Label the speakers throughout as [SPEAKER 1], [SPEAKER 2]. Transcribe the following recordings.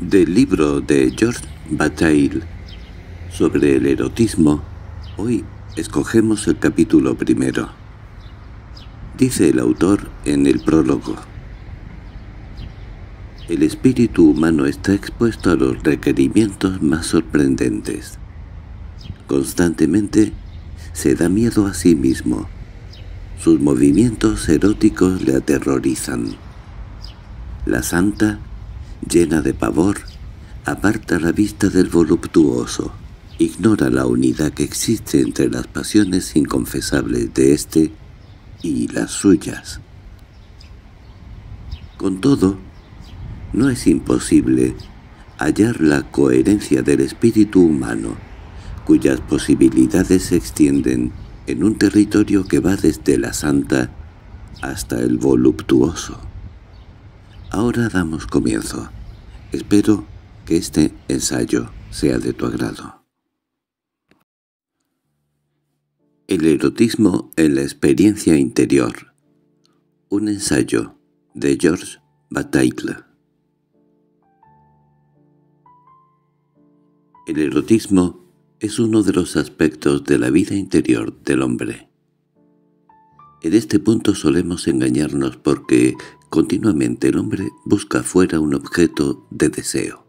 [SPEAKER 1] Del libro de George Bataille sobre el erotismo, hoy escogemos el capítulo primero. Dice el autor en el prólogo. El espíritu humano está expuesto a los requerimientos más sorprendentes. Constantemente se da miedo a sí mismo. Sus movimientos eróticos le aterrorizan. La santa llena de pavor, aparta la vista del voluptuoso, ignora la unidad que existe entre las pasiones inconfesables de éste y las suyas. Con todo, no es imposible hallar la coherencia del espíritu humano, cuyas posibilidades se extienden en un territorio que va desde la santa hasta el voluptuoso. Ahora damos comienzo. Espero que este ensayo sea de tu agrado. El erotismo en la experiencia interior. Un ensayo de George Bataille. El erotismo es uno de los aspectos de la vida interior del hombre. En este punto solemos engañarnos porque Continuamente el hombre busca fuera un objeto de deseo.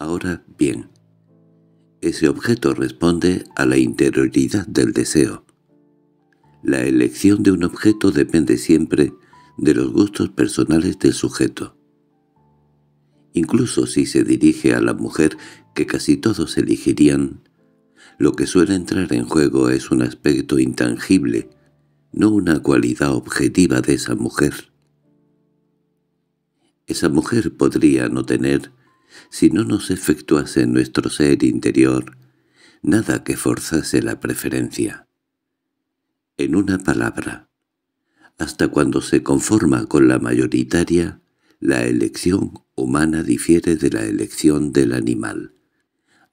[SPEAKER 1] Ahora bien, ese objeto responde a la interioridad del deseo. La elección de un objeto depende siempre de los gustos personales del sujeto. Incluso si se dirige a la mujer, que casi todos elegirían, lo que suele entrar en juego es un aspecto intangible, no una cualidad objetiva de esa mujer. Esa mujer podría no tener, si no nos efectuase en nuestro ser interior, nada que forzase la preferencia. En una palabra, hasta cuando se conforma con la mayoritaria, la elección humana difiere de la elección del animal.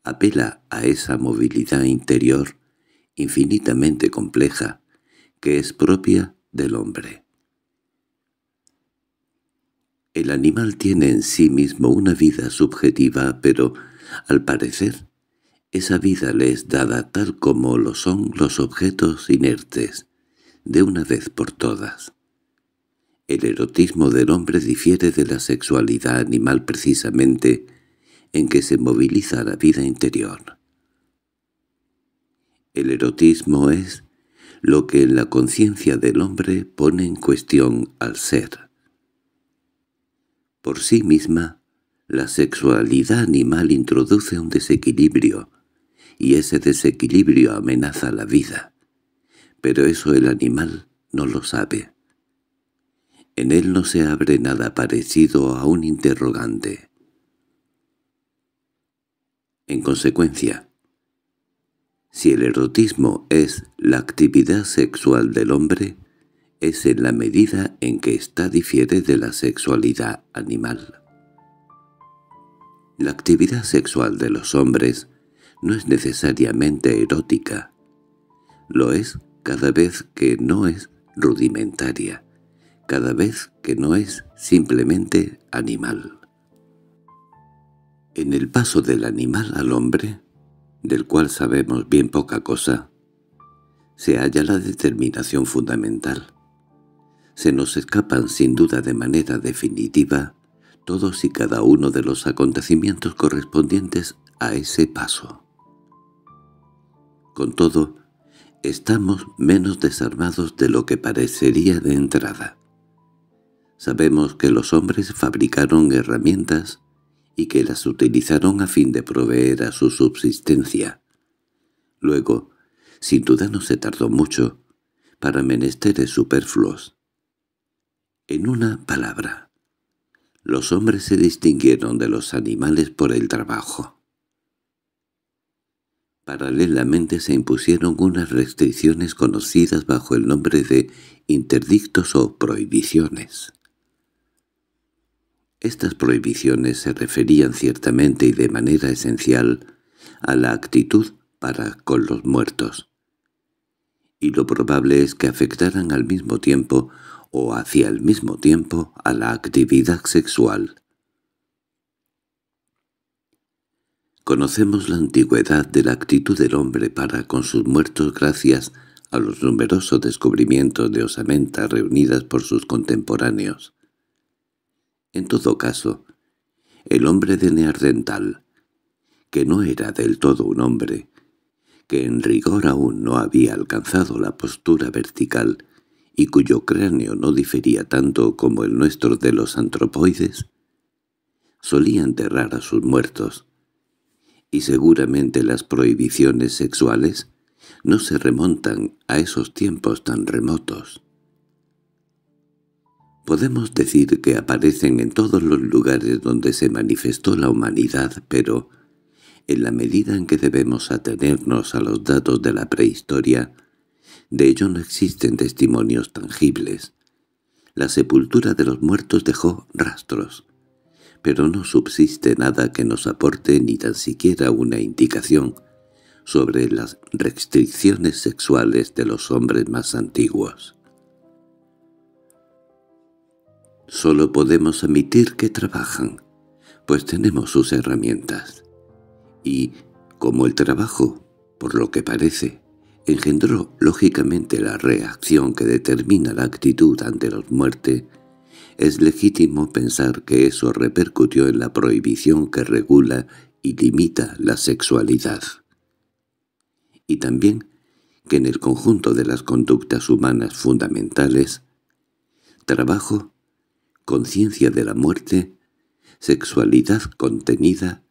[SPEAKER 1] Apela a esa movilidad interior, infinitamente compleja, que es propia del hombre. El animal tiene en sí mismo una vida subjetiva, pero, al parecer, esa vida le es dada tal como lo son los objetos inertes, de una vez por todas. El erotismo del hombre difiere de la sexualidad animal precisamente en que se moviliza la vida interior. El erotismo es lo que en la conciencia del hombre pone en cuestión al ser. Por sí misma, la sexualidad animal introduce un desequilibrio, y ese desequilibrio amenaza la vida. Pero eso el animal no lo sabe. En él no se abre nada parecido a un interrogante. En consecuencia, si el erotismo es la actividad sexual del hombre, es en la medida en que está difiere de la sexualidad animal. La actividad sexual de los hombres no es necesariamente erótica. Lo es cada vez que no es rudimentaria, cada vez que no es simplemente animal. En el paso del animal al hombre, del cual sabemos bien poca cosa, se halla la determinación fundamental, se nos escapan sin duda de manera definitiva todos y cada uno de los acontecimientos correspondientes a ese paso. Con todo, estamos menos desarmados de lo que parecería de entrada. Sabemos que los hombres fabricaron herramientas y que las utilizaron a fin de proveer a su subsistencia. Luego, sin duda no se tardó mucho, para menesteres superfluos, en una palabra, los hombres se distinguieron de los animales por el trabajo. Paralelamente se impusieron unas restricciones conocidas bajo el nombre de interdictos o prohibiciones. Estas prohibiciones se referían ciertamente y de manera esencial a la actitud para con los muertos, y lo probable es que afectaran al mismo tiempo o hacia el mismo tiempo a la actividad sexual. Conocemos la antigüedad de la actitud del hombre para con sus muertos gracias a los numerosos descubrimientos de osamenta reunidas por sus contemporáneos. En todo caso, el hombre de Neardental, que no era del todo un hombre, que en rigor aún no había alcanzado la postura vertical, y cuyo cráneo no difería tanto como el nuestro de los antropoides, solía enterrar a sus muertos, y seguramente las prohibiciones sexuales no se remontan a esos tiempos tan remotos. Podemos decir que aparecen en todos los lugares donde se manifestó la humanidad, pero, en la medida en que debemos atenernos a los datos de la prehistoria, de ello no existen testimonios tangibles. La sepultura de los muertos dejó rastros, pero no subsiste nada que nos aporte ni tan siquiera una indicación sobre las restricciones sexuales de los hombres más antiguos. Solo podemos admitir que trabajan, pues tenemos sus herramientas. Y, como el trabajo, por lo que parece, engendró lógicamente la reacción que determina la actitud ante la muerte, es legítimo pensar que eso repercutió en la prohibición que regula y limita la sexualidad. Y también que en el conjunto de las conductas humanas fundamentales, trabajo, conciencia de la muerte, sexualidad contenida,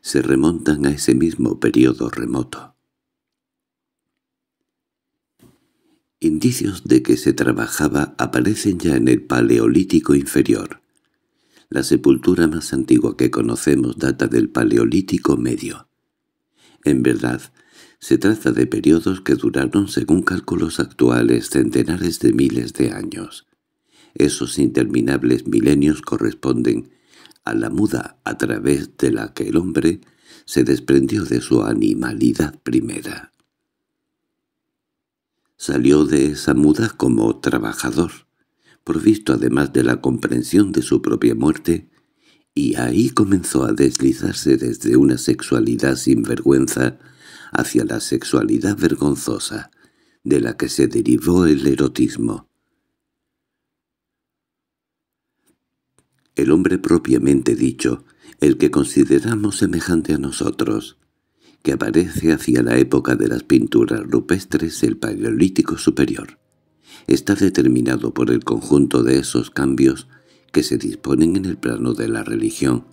[SPEAKER 1] se remontan a ese mismo periodo remoto. Indicios de que se trabajaba aparecen ya en el Paleolítico inferior. La sepultura más antigua que conocemos data del Paleolítico medio. En verdad, se trata de periodos que duraron, según cálculos actuales, centenares de miles de años. Esos interminables milenios corresponden a la muda a través de la que el hombre se desprendió de su animalidad primera. Salió de esa muda como trabajador, provisto además de la comprensión de su propia muerte, y ahí comenzó a deslizarse desde una sexualidad sin vergüenza hacia la sexualidad vergonzosa, de la que se derivó el erotismo. El hombre propiamente dicho, el que consideramos semejante a nosotros, que aparece hacia la época de las pinturas rupestres el Paleolítico Superior. Está determinado por el conjunto de esos cambios que se disponen en el plano de la religión.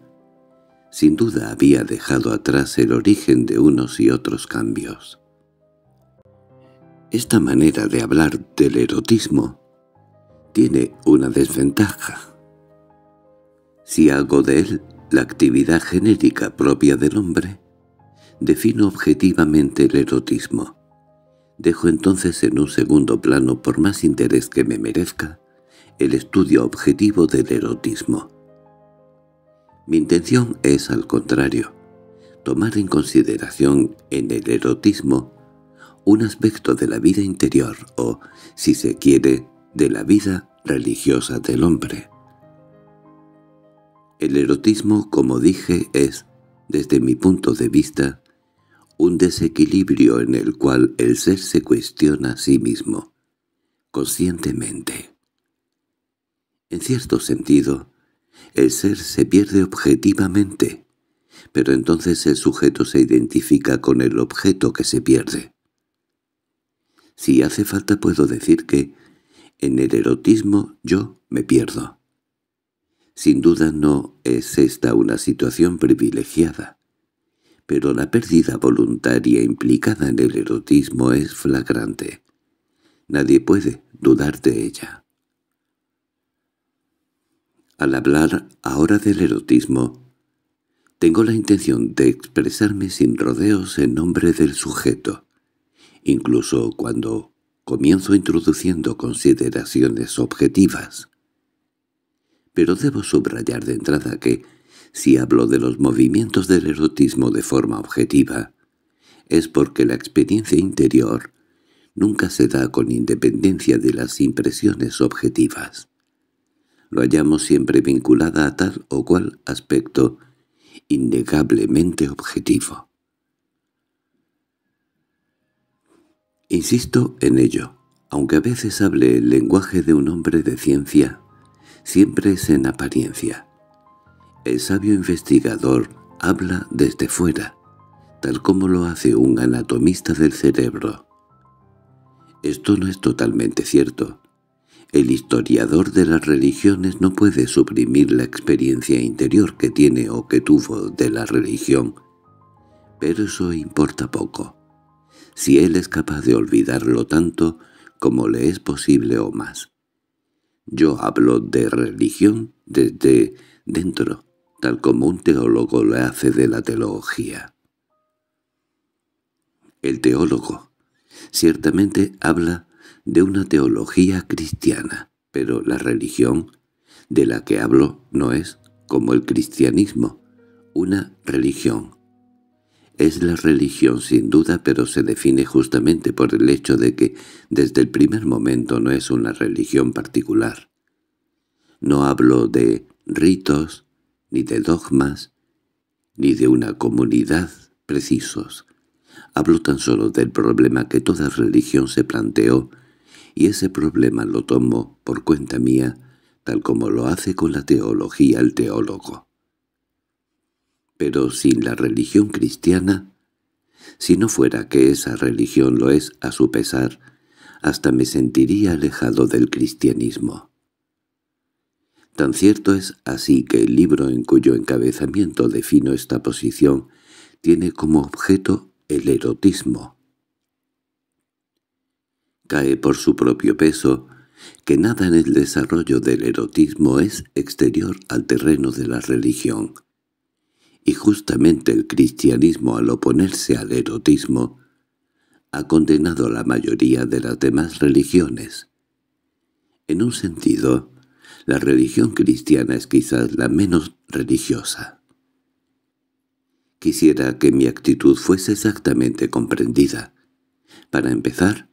[SPEAKER 1] Sin duda había dejado atrás el origen de unos y otros cambios. Esta manera de hablar del erotismo tiene una desventaja. Si hago de él la actividad genérica propia del hombre, defino objetivamente el erotismo. Dejo entonces en un segundo plano, por más interés que me merezca, el estudio objetivo del erotismo. Mi intención es, al contrario, tomar en consideración en el erotismo un aspecto de la vida interior o, si se quiere, de la vida religiosa del hombre. El erotismo, como dije, es, desde mi punto de vista, un desequilibrio en el cual el ser se cuestiona a sí mismo, conscientemente. En cierto sentido, el ser se pierde objetivamente, pero entonces el sujeto se identifica con el objeto que se pierde. Si hace falta puedo decir que, en el erotismo, yo me pierdo. Sin duda no es esta una situación privilegiada, pero la pérdida voluntaria implicada en el erotismo es flagrante. Nadie puede dudar de ella. Al hablar ahora del erotismo, tengo la intención de expresarme sin rodeos en nombre del sujeto, incluso cuando comienzo introduciendo consideraciones objetivas. Pero debo subrayar de entrada que si hablo de los movimientos del erotismo de forma objetiva, es porque la experiencia interior nunca se da con independencia de las impresiones objetivas. Lo hallamos siempre vinculada a tal o cual aspecto innegablemente objetivo. Insisto en ello, aunque a veces hable el lenguaje de un hombre de ciencia, siempre es en apariencia. El sabio investigador habla desde fuera, tal como lo hace un anatomista del cerebro. Esto no es totalmente cierto. El historiador de las religiones no puede suprimir la experiencia interior que tiene o que tuvo de la religión, pero eso importa poco. Si él es capaz de olvidarlo tanto como le es posible o más. Yo hablo de religión desde dentro, tal como un teólogo lo hace de la teología. El teólogo ciertamente habla de una teología cristiana, pero la religión de la que hablo no es, como el cristianismo, una religión. Es la religión sin duda, pero se define justamente por el hecho de que desde el primer momento no es una religión particular. No hablo de ritos, ni de dogmas, ni de una comunidad precisos. Hablo tan solo del problema que toda religión se planteó, y ese problema lo tomo por cuenta mía, tal como lo hace con la teología el teólogo. Pero sin la religión cristiana, si no fuera que esa religión lo es a su pesar, hasta me sentiría alejado del cristianismo. Tan cierto es así que el libro en cuyo encabezamiento defino esta posición tiene como objeto el erotismo. Cae por su propio peso que nada en el desarrollo del erotismo es exterior al terreno de la religión. Y justamente el cristianismo al oponerse al erotismo ha condenado a la mayoría de las demás religiones. En un sentido, la religión cristiana es quizás la menos religiosa. Quisiera que mi actitud fuese exactamente comprendida. Para empezar,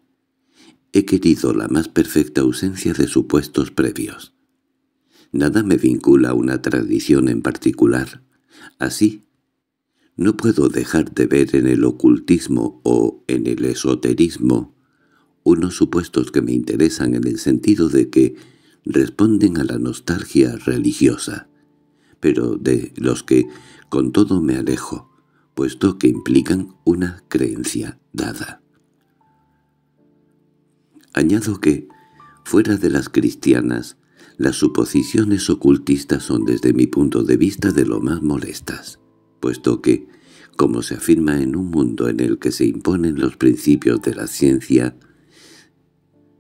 [SPEAKER 1] he querido la más perfecta ausencia de supuestos previos. Nada me vincula a una tradición en particular. Así, no puedo dejar de ver en el ocultismo o en el esoterismo unos supuestos que me interesan en el sentido de que responden a la nostalgia religiosa, pero de los que con todo me alejo, puesto que implican una creencia dada. Añado que, fuera de las cristianas, las suposiciones ocultistas son desde mi punto de vista de lo más molestas, puesto que, como se afirma en un mundo en el que se imponen los principios de la ciencia,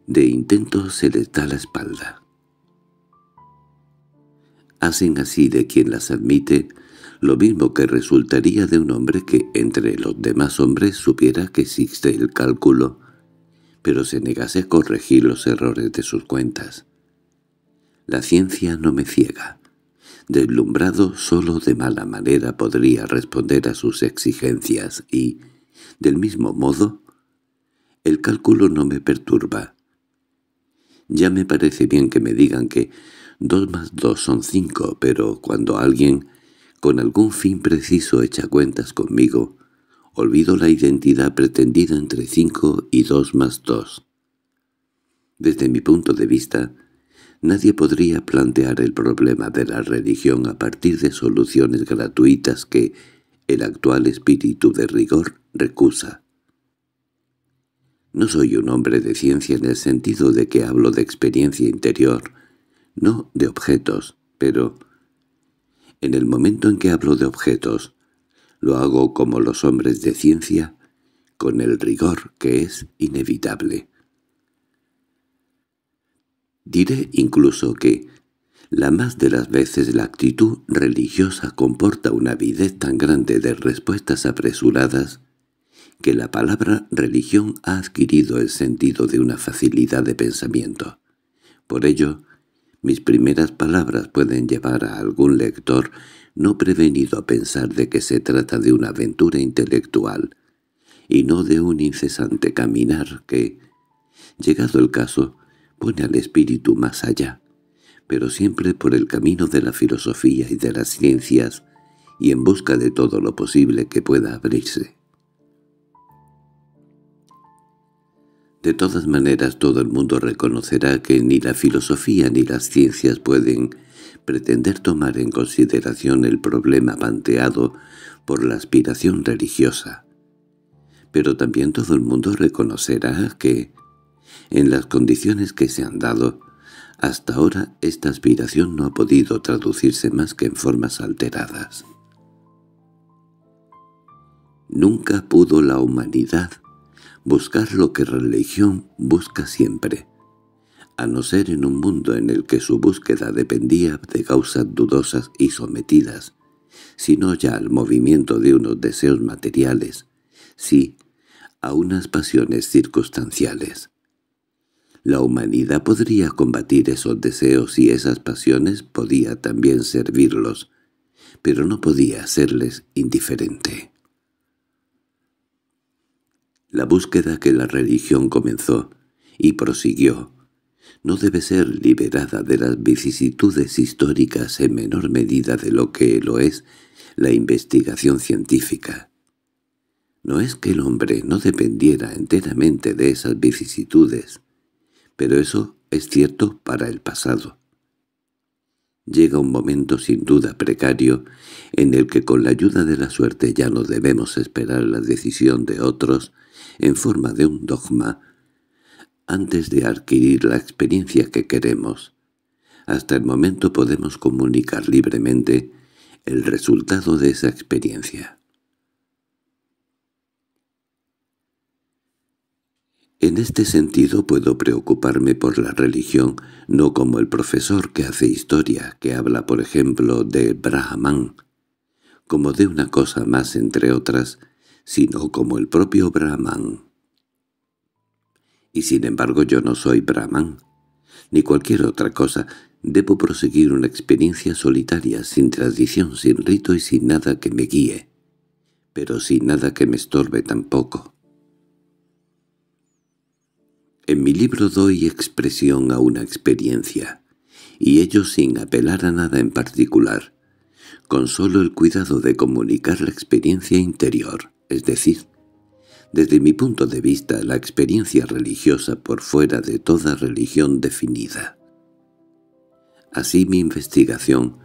[SPEAKER 1] de intento se les da la espalda. Hacen así de quien las admite lo mismo que resultaría de un hombre que entre los demás hombres supiera que existe el cálculo, pero se negase a corregir los errores de sus cuentas. La ciencia no me ciega. Deslumbrado solo de mala manera podría responder a sus exigencias y, del mismo modo, el cálculo no me perturba. Ya me parece bien que me digan que Dos más dos son cinco, pero cuando alguien, con algún fin preciso, echa cuentas conmigo, olvido la identidad pretendida entre cinco y dos más dos. Desde mi punto de vista, nadie podría plantear el problema de la religión a partir de soluciones gratuitas que el actual espíritu de rigor recusa. No soy un hombre de ciencia en el sentido de que hablo de experiencia interior, no de objetos, pero... En el momento en que hablo de objetos, lo hago como los hombres de ciencia, con el rigor que es inevitable. Diré incluso que, la más de las veces la actitud religiosa comporta una avidez tan grande de respuestas apresuradas que la palabra religión ha adquirido el sentido de una facilidad de pensamiento. Por ello, mis primeras palabras pueden llevar a algún lector no prevenido a pensar de que se trata de una aventura intelectual y no de un incesante caminar que, llegado el caso, pone al espíritu más allá, pero siempre por el camino de la filosofía y de las ciencias y en busca de todo lo posible que pueda abrirse. De todas maneras todo el mundo reconocerá que ni la filosofía ni las ciencias pueden pretender tomar en consideración el problema planteado por la aspiración religiosa. Pero también todo el mundo reconocerá que, en las condiciones que se han dado, hasta ahora esta aspiración no ha podido traducirse más que en formas alteradas. Nunca pudo la humanidad buscar lo que religión busca siempre, a no ser en un mundo en el que su búsqueda dependía de causas dudosas y sometidas, sino ya al movimiento de unos deseos materiales, sí, a unas pasiones circunstanciales. La humanidad podría combatir esos deseos y esas pasiones podía también servirlos, pero no podía hacerles indiferente. La búsqueda que la religión comenzó y prosiguió no debe ser liberada de las vicisitudes históricas en menor medida de lo que lo es la investigación científica. No es que el hombre no dependiera enteramente de esas vicisitudes, pero eso es cierto para el pasado. Llega un momento sin duda precario en el que con la ayuda de la suerte ya no debemos esperar la decisión de otros, en forma de un dogma antes de adquirir la experiencia que queremos. Hasta el momento podemos comunicar libremente el resultado de esa experiencia. En este sentido puedo preocuparme por la religión, no como el profesor que hace historia, que habla por ejemplo de Brahman, como de una cosa más entre otras, sino como el propio Brahman. Y sin embargo yo no soy Brahman, ni cualquier otra cosa. Debo proseguir una experiencia solitaria, sin tradición, sin rito y sin nada que me guíe, pero sin nada que me estorbe tampoco. En mi libro doy expresión a una experiencia, y ello sin apelar a nada en particular, con solo el cuidado de comunicar la experiencia interior. Es decir, desde mi punto de vista, la experiencia religiosa por fuera de toda religión definida. Así mi investigación,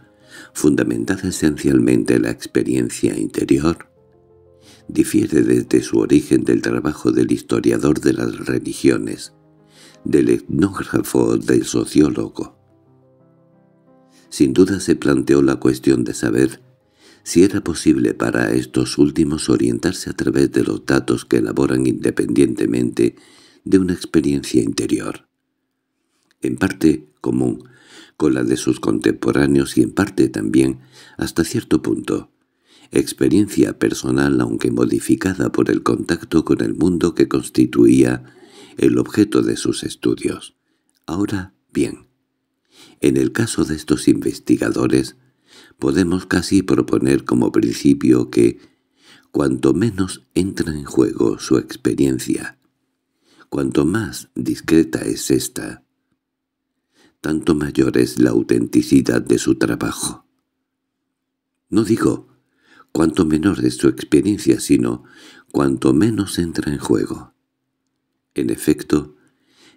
[SPEAKER 1] fundamentada esencialmente en la experiencia interior, difiere desde su origen del trabajo del historiador de las religiones, del etnógrafo o del sociólogo. Sin duda se planteó la cuestión de saber si era posible para estos últimos orientarse a través de los datos que elaboran independientemente de una experiencia interior. En parte común con la de sus contemporáneos y en parte también, hasta cierto punto, experiencia personal aunque modificada por el contacto con el mundo que constituía el objeto de sus estudios. Ahora bien, en el caso de estos investigadores, podemos casi proponer como principio que, cuanto menos entra en juego su experiencia, cuanto más discreta es ésta, tanto mayor es la autenticidad de su trabajo. No digo cuanto menor es su experiencia, sino cuanto menos entra en juego. En efecto,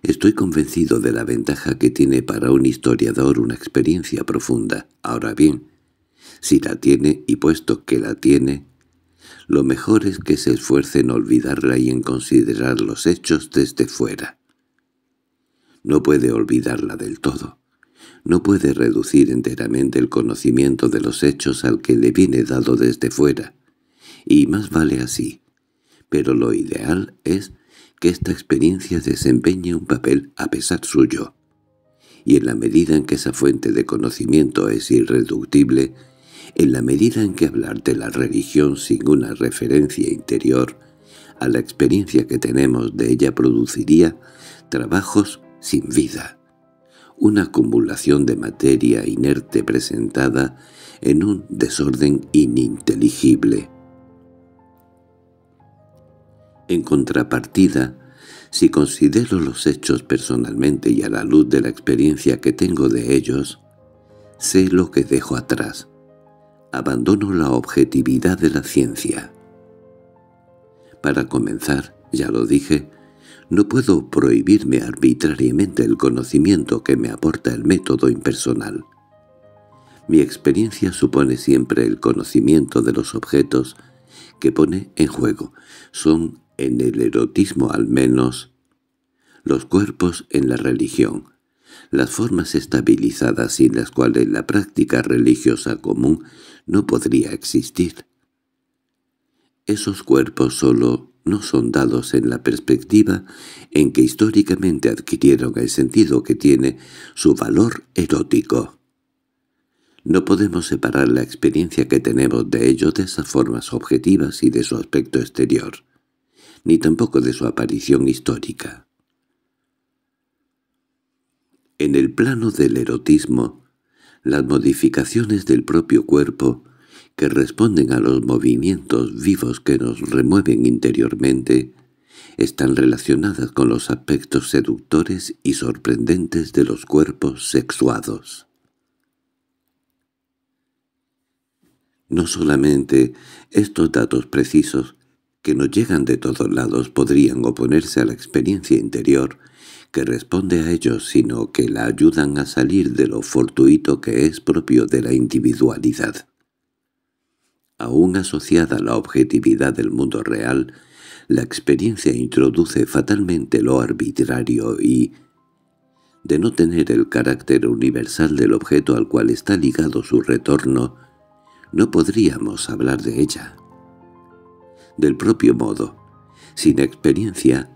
[SPEAKER 1] estoy convencido de la ventaja que tiene para un historiador una experiencia profunda. Ahora bien, si la tiene, y puesto que la tiene, lo mejor es que se esfuerce en olvidarla y en considerar los hechos desde fuera. No puede olvidarla del todo. No puede reducir enteramente el conocimiento de los hechos al que le viene dado desde fuera. Y más vale así. Pero lo ideal es que esta experiencia desempeñe un papel a pesar suyo. Y en la medida en que esa fuente de conocimiento es irreductible, en la medida en que hablar de la religión sin una referencia interior a la experiencia que tenemos de ella produciría trabajos sin vida, una acumulación de materia inerte presentada en un desorden ininteligible. En contrapartida, si considero los hechos personalmente y a la luz de la experiencia que tengo de ellos, sé lo que dejo atrás, abandono la objetividad de la ciencia. Para comenzar, ya lo dije, no puedo prohibirme arbitrariamente el conocimiento que me aporta el método impersonal. Mi experiencia supone siempre el conocimiento de los objetos que pone en juego. Son, en el erotismo al menos, los cuerpos en la religión, las formas estabilizadas sin las cuales la práctica religiosa común no podría existir. Esos cuerpos solo no son dados en la perspectiva en que históricamente adquirieron el sentido que tiene su valor erótico. No podemos separar la experiencia que tenemos de ello de esas formas objetivas y de su aspecto exterior, ni tampoco de su aparición histórica. En el plano del erotismo, las modificaciones del propio cuerpo, que responden a los movimientos vivos que nos remueven interiormente, están relacionadas con los aspectos seductores y sorprendentes de los cuerpos sexuados. No solamente estos datos precisos, que nos llegan de todos lados, podrían oponerse a la experiencia interior, que responde a ellos, sino que la ayudan a salir de lo fortuito que es propio de la individualidad. Aún asociada a la objetividad del mundo real, la experiencia introduce fatalmente lo arbitrario y, de no tener el carácter universal del objeto al cual está ligado su retorno, no podríamos hablar de ella. Del propio modo, sin experiencia,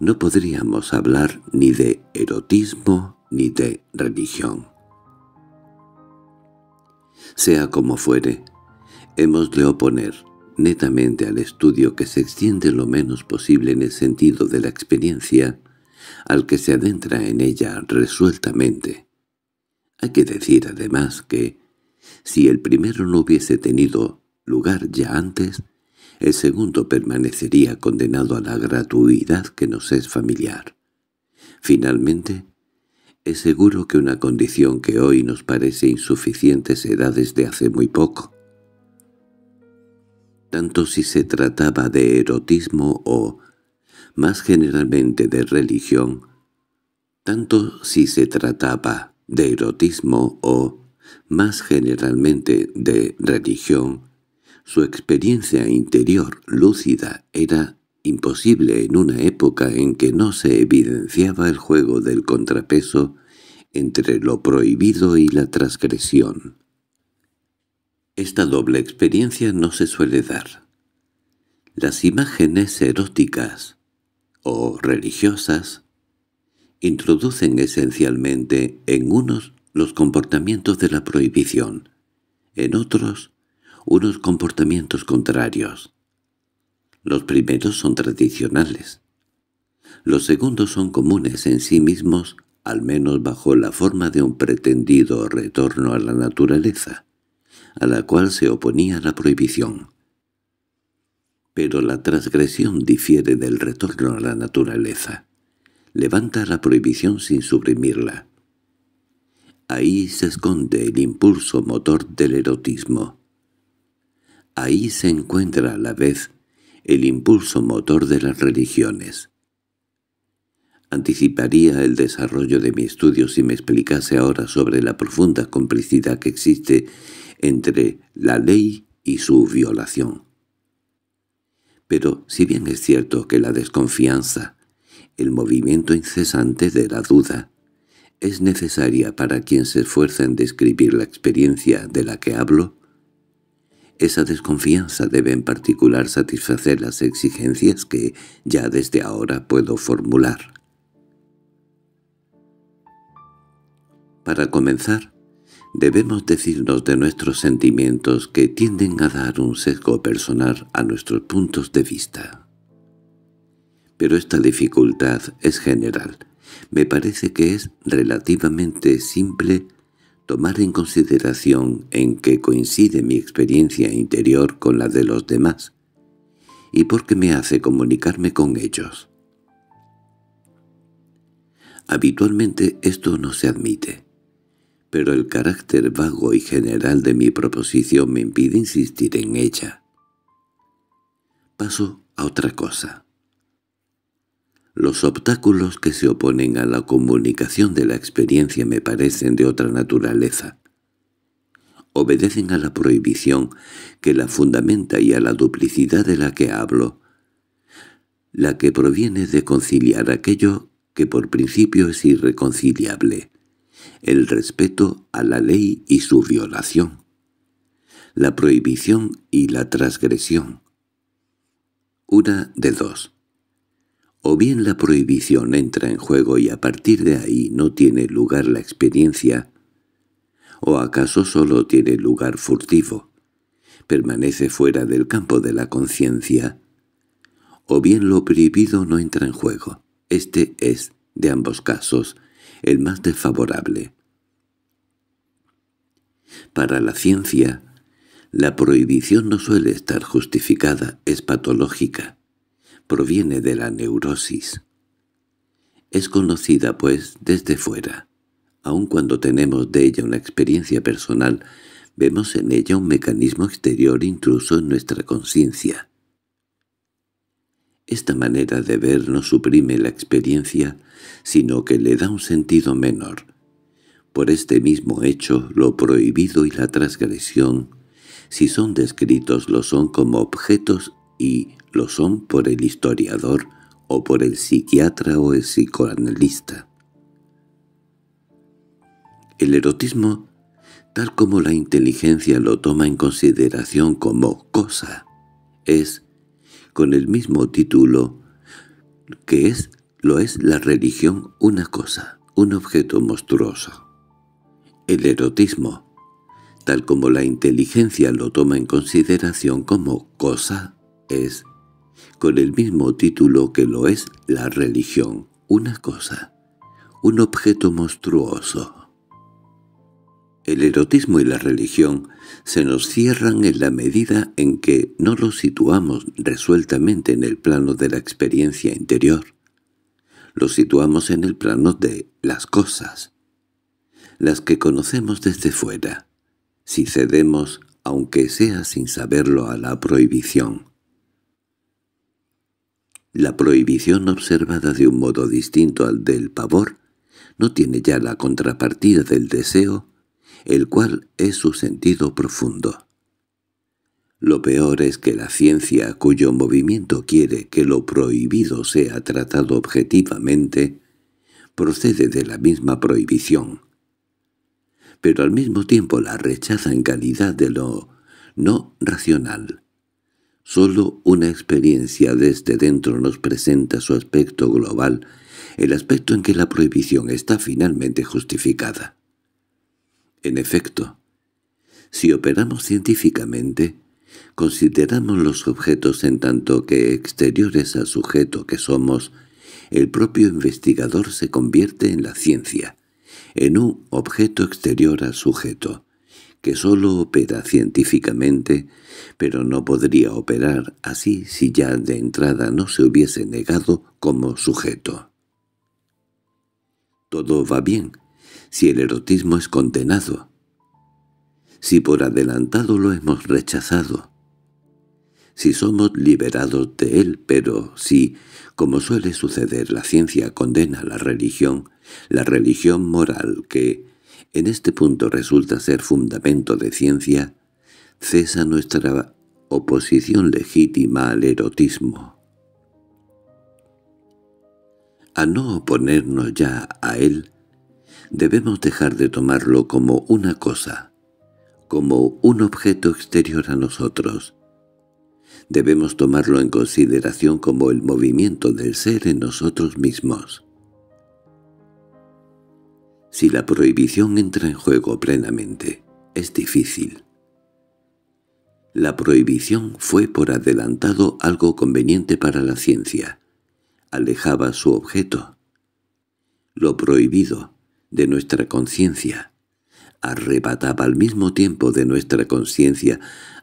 [SPEAKER 1] no podríamos hablar ni de erotismo ni de religión. Sea como fuere, hemos de oponer netamente al estudio que se extiende lo menos posible en el sentido de la experiencia, al que se adentra en ella resueltamente. Hay que decir además que, si el primero no hubiese tenido lugar ya antes, el segundo permanecería condenado a la gratuidad que nos es familiar. Finalmente, es seguro que una condición que hoy nos parece insuficiente será desde hace muy poco. Tanto si se trataba de erotismo o, más generalmente, de religión, tanto si se trataba de erotismo o, más generalmente, de religión, su experiencia interior lúcida era imposible en una época en que no se evidenciaba el juego del contrapeso entre lo prohibido y la transgresión. Esta doble experiencia no se suele dar. Las imágenes eróticas o religiosas introducen esencialmente en unos los comportamientos de la prohibición, en otros unos comportamientos contrarios. Los primeros son tradicionales. Los segundos son comunes en sí mismos, al menos bajo la forma de un pretendido retorno a la naturaleza, a la cual se oponía la prohibición. Pero la transgresión difiere del retorno a la naturaleza. Levanta la prohibición sin suprimirla. Ahí se esconde el impulso motor del erotismo. Ahí se encuentra a la vez el impulso motor de las religiones. Anticiparía el desarrollo de mi estudio si me explicase ahora sobre la profunda complicidad que existe entre la ley y su violación. Pero si bien es cierto que la desconfianza, el movimiento incesante de la duda, es necesaria para quien se esfuerza en describir la experiencia de la que hablo, esa desconfianza debe en particular satisfacer las exigencias que ya desde ahora puedo formular. Para comenzar, debemos decirnos de nuestros sentimientos que tienden a dar un sesgo personal a nuestros puntos de vista. Pero esta dificultad es general. Me parece que es relativamente simple tomar en consideración en qué coincide mi experiencia interior con la de los demás, y por qué me hace comunicarme con ellos. Habitualmente esto no se admite, pero el carácter vago y general de mi proposición me impide insistir en ella. Paso a otra cosa. Los obstáculos que se oponen a la comunicación de la experiencia me parecen de otra naturaleza. Obedecen a la prohibición que la fundamenta y a la duplicidad de la que hablo, la que proviene de conciliar aquello que por principio es irreconciliable, el respeto a la ley y su violación, la prohibición y la transgresión. Una de dos o bien la prohibición entra en juego y a partir de ahí no tiene lugar la experiencia, o acaso solo tiene lugar furtivo, permanece fuera del campo de la conciencia, o bien lo prohibido no entra en juego. Este es, de ambos casos, el más desfavorable. Para la ciencia, la prohibición no suele estar justificada, es patológica proviene de la neurosis. Es conocida, pues, desde fuera. Aun cuando tenemos de ella una experiencia personal, vemos en ella un mecanismo exterior intruso en nuestra conciencia. Esta manera de ver no suprime la experiencia, sino que le da un sentido menor. Por este mismo hecho, lo prohibido y la transgresión, si son descritos lo son como objetos y lo son por el historiador o por el psiquiatra o el psicoanalista. El erotismo, tal como la inteligencia lo toma en consideración como cosa, es, con el mismo título, que es lo es la religión una cosa, un objeto monstruoso. El erotismo, tal como la inteligencia lo toma en consideración como cosa, es con el mismo título que lo es la religión, una cosa, un objeto monstruoso. El erotismo y la religión se nos cierran en la medida en que no los situamos resueltamente en el plano de la experiencia interior. lo situamos en el plano de las cosas, las que conocemos desde fuera, si cedemos, aunque sea sin saberlo, a la prohibición. La prohibición observada de un modo distinto al del pavor no tiene ya la contrapartida del deseo, el cual es su sentido profundo. Lo peor es que la ciencia cuyo movimiento quiere que lo prohibido sea tratado objetivamente procede de la misma prohibición. Pero al mismo tiempo la rechaza en calidad de lo no racional, Solo una experiencia desde este dentro nos presenta su aspecto global, el aspecto en que la prohibición está finalmente justificada. En efecto, si operamos científicamente, consideramos los objetos en tanto que exteriores al sujeto que somos, el propio investigador se convierte en la ciencia, en un objeto exterior al sujeto, que sólo opera científicamente, pero no podría operar así si ya de entrada no se hubiese negado como sujeto. Todo va bien si el erotismo es condenado, si por adelantado lo hemos rechazado, si somos liberados de él, pero si, como suele suceder, la ciencia condena la religión, la religión moral que, en este punto resulta ser fundamento de ciencia, cesa nuestra oposición legítima al erotismo. A no oponernos ya a él, debemos dejar de tomarlo como una cosa, como un objeto exterior a nosotros. Debemos tomarlo en consideración como el movimiento del ser en nosotros mismos si la prohibición entra en juego plenamente, es difícil. La prohibición fue por adelantado algo conveniente para la ciencia. Alejaba su objeto. Lo prohibido de nuestra conciencia arrebataba al mismo tiempo de nuestra conciencia,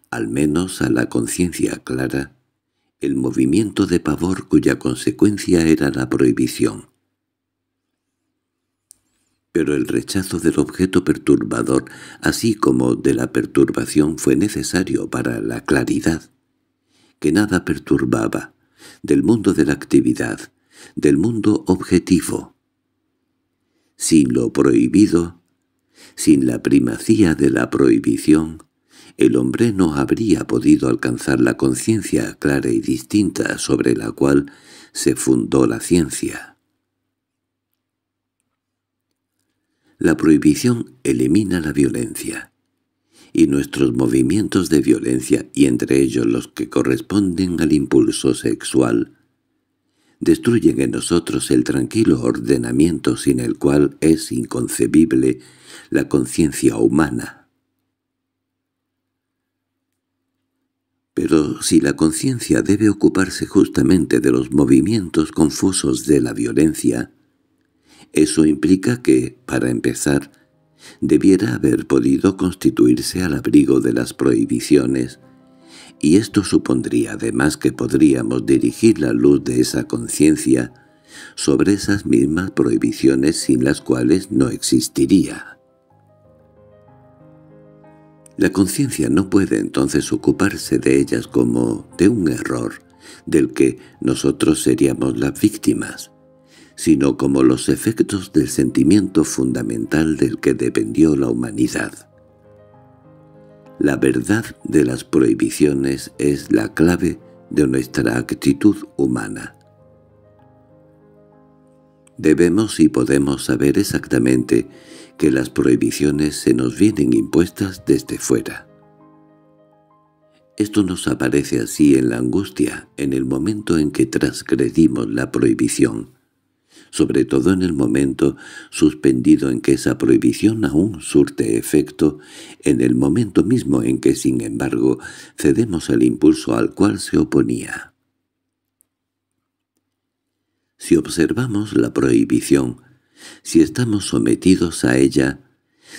[SPEAKER 1] al menos a la conciencia clara, el movimiento de pavor cuya consecuencia era la prohibición, pero el rechazo del objeto perturbador, así como de la perturbación, fue necesario para la claridad, que nada perturbaba, del mundo de la actividad, del mundo objetivo. Sin lo prohibido, sin la primacía de la prohibición, el hombre no habría podido alcanzar la conciencia clara y distinta sobre la cual se fundó la ciencia. La prohibición elimina la violencia, y nuestros movimientos de violencia, y entre ellos los que corresponden al impulso sexual, destruyen en nosotros el tranquilo ordenamiento sin el cual es inconcebible la conciencia humana. Pero si la conciencia debe ocuparse justamente de los movimientos confusos de la violencia, eso implica que, para empezar, debiera haber podido constituirse al abrigo de las prohibiciones, y esto supondría además que podríamos dirigir la luz de esa conciencia sobre esas mismas prohibiciones sin las cuales no existiría. La conciencia no puede entonces ocuparse de ellas como de un error, del que nosotros seríamos las víctimas, sino como los efectos del sentimiento fundamental del que dependió la humanidad. La verdad de las prohibiciones es la clave de nuestra actitud humana. Debemos y podemos saber exactamente que las prohibiciones se nos vienen impuestas desde fuera. Esto nos aparece así en la angustia, en el momento en que transgredimos la prohibición sobre todo en el momento suspendido en que esa prohibición aún surte efecto, en el momento mismo en que, sin embargo, cedemos al impulso al cual se oponía. Si observamos la prohibición, si estamos sometidos a ella,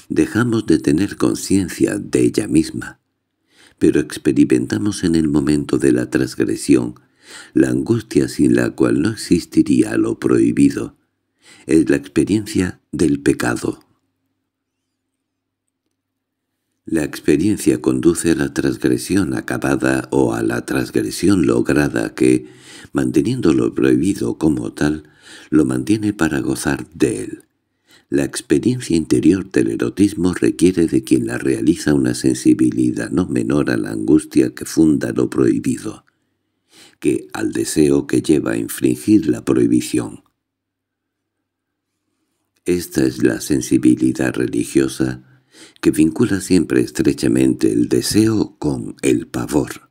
[SPEAKER 1] dejamos de tener conciencia de ella misma, pero experimentamos en el momento de la transgresión la angustia sin la cual no existiría lo prohibido. Es la experiencia del pecado. La experiencia conduce a la transgresión acabada o a la transgresión lograda que, manteniendo lo prohibido como tal, lo mantiene para gozar de él. La experiencia interior del erotismo requiere de quien la realiza una sensibilidad no menor a la angustia que funda lo prohibido que al deseo que lleva a infringir la prohibición. Esta es la sensibilidad religiosa que vincula siempre estrechamente el deseo con el pavor,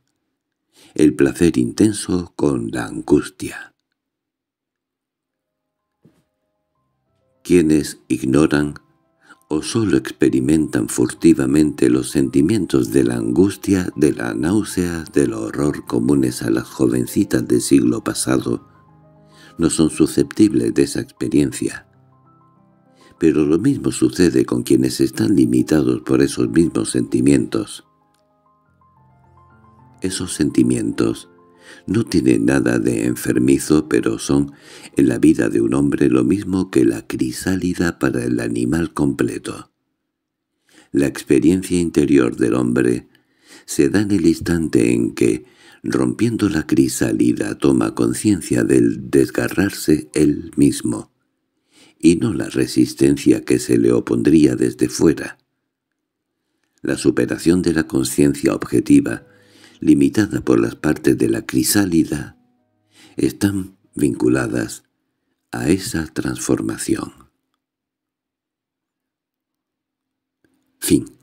[SPEAKER 1] el placer intenso con la angustia. Quienes ignoran o solo experimentan furtivamente los sentimientos de la angustia, de la náusea, del horror comunes a las jovencitas del siglo pasado, no son susceptibles de esa experiencia. Pero lo mismo sucede con quienes están limitados por esos mismos sentimientos. Esos sentimientos no tiene nada de enfermizo, pero son en la vida de un hombre lo mismo que la crisálida para el animal completo. La experiencia interior del hombre se da en el instante en que, rompiendo la crisálida, toma conciencia del desgarrarse él mismo, y no la resistencia que se le opondría desde fuera. La superación de la conciencia objetiva limitada por las partes de la crisálida, están vinculadas a esa transformación. Fin